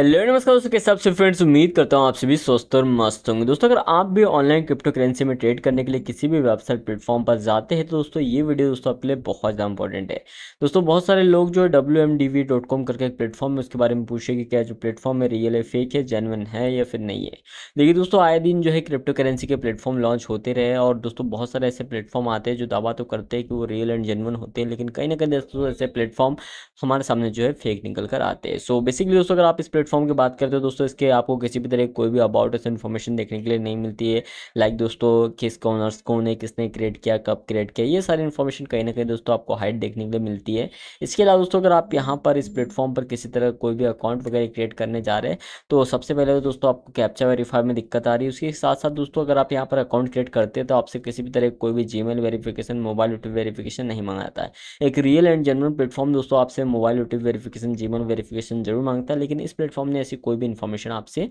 hello नमस्कार दोस्तों के सबसे फ्रेंड्स उम्मीद करता हूँ आप सभी स्वस्थ और मस्त होंगे दोस्तों अगर आप भी ऑनलाइन क्रिप्टो करेंसी में ट्रेड करने के लिए किसी भी वेबसाइट प्लेटफॉर्म पर जाते हैं तो दोस्तों ये वीडियो दोस्तों आपके लिए बहुत ज़्यादा इंपॉर्टेंट है दोस्तों बहुत सारे लोग जो है डब्ल्यू करके एक प्लेटफॉर्म है उसके बारे में पूछे कि क्या जो प्लेटफॉर्म है रियल है फेक है जेनवन है या फिर नहीं है देखिए दोस्तों आए दिन जो है क्रिप्टो करेंसी के प्लेटफॉर्म लॉन्च होते रहे और दोस्तों बहुत सारे ऐसे प्लेटफॉर्म आते हैं जो दावा तो करते हैं कि वो रियल एंड जेनवन होते हैं लेकिन कहीं ना कहीं दोस्तों ऐसे प्लेटफॉर्म हमारे सामने जो है फेक निकल कर आते हैं सो बेसिकली दोस्तों अगर आप इस प्लेटफॉर्म प्लेटफॉर्म की बात करते हो दोस्तों इसके आपको किसी भी तरह कोई भी अबाउट अस इन्फॉर्मेशन देखने के लिए नहीं मिलती है लाइक दोस्तों किस कॉनर्स कौन है किसने क्रिएट किया कब क्रिएट किया ये सारी इन्फॉर्मेशन कहीं ना कहीं दोस्तों आपको हाइट देखने के लिए मिलती है इसके अलावा दोस्तों अगर आप यहाँ पर इस प्लेटफॉर्म पर किसी तरह कोई भी अकाउंट वगैरह क्रिएट करने जा रहे हैं तो सबसे पहले तो दोस्तों आपको कैप्चा वेरीफाई में दिक्कत आ रही है उसके साथ साथ दोस्तों अगर आप यहाँ पर अकाउंट क्रिएट करते हैं तो आपसे किसी भी तरह कोई भी Gmail verification mobile YouTube verification नहीं मांगाता है एक रियल एंड जनरल प्लेटफॉर्म दोस्तों आपसे mobile YouTube verification Gmail verification जरूर मांगता है लेकिन इस प्लेटफॉर्म प्लेटफॉर्म ने ऐसी कोई भी इन्फॉर्मेशन आपसे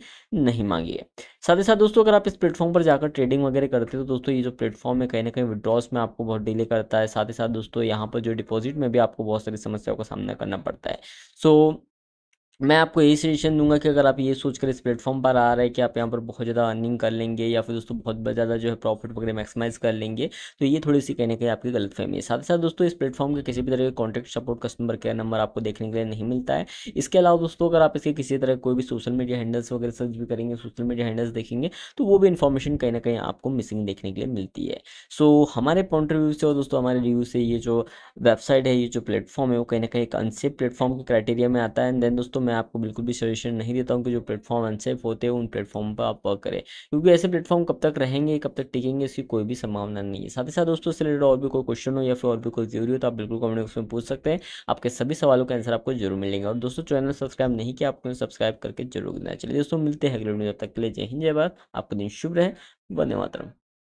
नहीं मांगी है साथ ही साथ दोस्तों अगर आप इस प्लेटफॉर्म पर जाकर ट्रेडिंग वगैरह करते हो तो दोस्तों ये जो प्लेटफॉर्म है कहीं ना कहीं विड्रॉस में आपको बहुत डिले करता है साथ ही साथ दोस्तों यहाँ पर जो डिपॉजिट में भी आपको बहुत सारी समस्याओं का सामना करना पड़ता है सो मैं आपको यही सजेशन दूंगा कि अगर आप ये सोचकर इस प्लेटफॉर्म पर आ रहे हैं कि आप यहाँ पर बहुत ज़्यादा अर्निंग कर लेंगे या फिर दोस्तों बहुत ज़्यादा जो है प्रॉफिट वगैरह मैक्सिमाइज कर लेंगे तो ये थोड़ी सी कहीं ना कहीं आपकी फहमी है साथ ही साथ दोस्तों इस प्लेटफॉर्म के किसी भी तरह के contact support customer care number आपको देखने के लिए नहीं मिलता है इसके अलावा दोस्तों अगर आप इसके किसी तरह कोई भी सोशल मीडिया हैंडल्स वगैरह सर्च भी करेंगे सोशल मीडिया हैंडल्स देखेंगे तो वो भी इन्फॉर्मेशन कहीं ना कहीं आपको मिसिंग देखने के लिए मिलती है सो हमारे पॉइंट रिव्यू से और दोस्तों हमारे रिव्यू से ये जो वेबसाइट है ये जो प्लेटफॉर्म है वो कहीं ना कहीं एक अनसेफ प्लेटफॉर्म के क्राइटेरिया में आता है एंड देन दोस्तों मैं आपको बिल्कुल भी सजेशन नहीं देता हूँ कि जो प्लेटफॉर्म अनसेफ होते हैं उन प्लेटफॉर्म पर आप वर्क करें क्योंकि ऐसे प्लेटफॉर्म कब तक रहेंगे कब तक टिकेंगे इसकी कोई भी संभावना नहीं है साथ ही साथ दोस्तों इससे रिलेटेड और भी कोई क्वेश्चन हो या फिर और भी कोई जरूरी हो तो आप बिल्कुल कमेंट बॉक्स में पूछ सकते हैं आपके सभी सवालों के आंसर आपको जरूर मिलेंगे और दोस्तों चैनल सब्सक्राइब नहीं किया आपको सब्सक्राइब करके जरूर देना चलिए दोस्तों मिलते हैं अगले वीडियो तक के लिए जय हिंद जय भारत आपका दिन शुभ रहे वंदे मातरम